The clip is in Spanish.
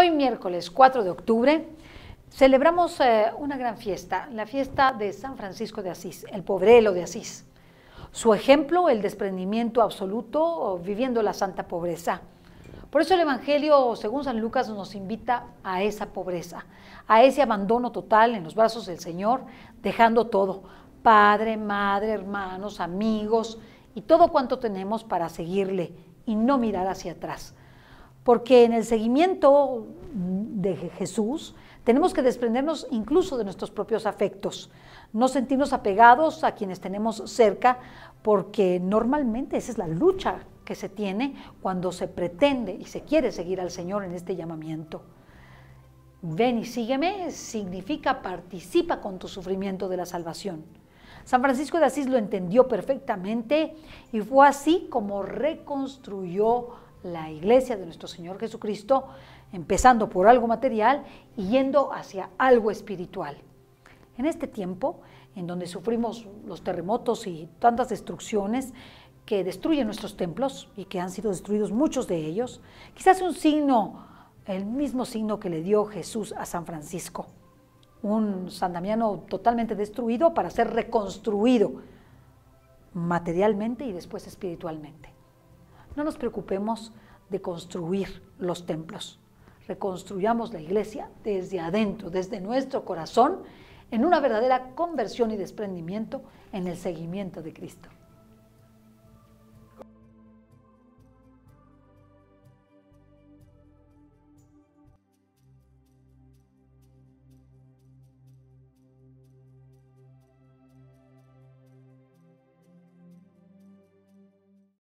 Hoy miércoles 4 de octubre celebramos eh, una gran fiesta, la fiesta de San Francisco de Asís, el pobrelo de Asís. Su ejemplo, el desprendimiento absoluto, viviendo la santa pobreza. Por eso el Evangelio, según San Lucas, nos invita a esa pobreza, a ese abandono total en los brazos del Señor, dejando todo, padre, madre, hermanos, amigos y todo cuanto tenemos para seguirle y no mirar hacia atrás porque en el seguimiento de Jesús tenemos que desprendernos incluso de nuestros propios afectos, no sentirnos apegados a quienes tenemos cerca, porque normalmente esa es la lucha que se tiene cuando se pretende y se quiere seguir al Señor en este llamamiento. Ven y sígueme significa participa con tu sufrimiento de la salvación. San Francisco de Asís lo entendió perfectamente y fue así como reconstruyó la iglesia de nuestro Señor Jesucristo, empezando por algo material y yendo hacia algo espiritual. En este tiempo, en donde sufrimos los terremotos y tantas destrucciones que destruyen nuestros templos y que han sido destruidos muchos de ellos, quizás un signo, el mismo signo que le dio Jesús a San Francisco, un San Damiano totalmente destruido para ser reconstruido materialmente y después espiritualmente. No nos preocupemos de construir los templos. Reconstruyamos la iglesia desde adentro, desde nuestro corazón, en una verdadera conversión y desprendimiento en el seguimiento de Cristo.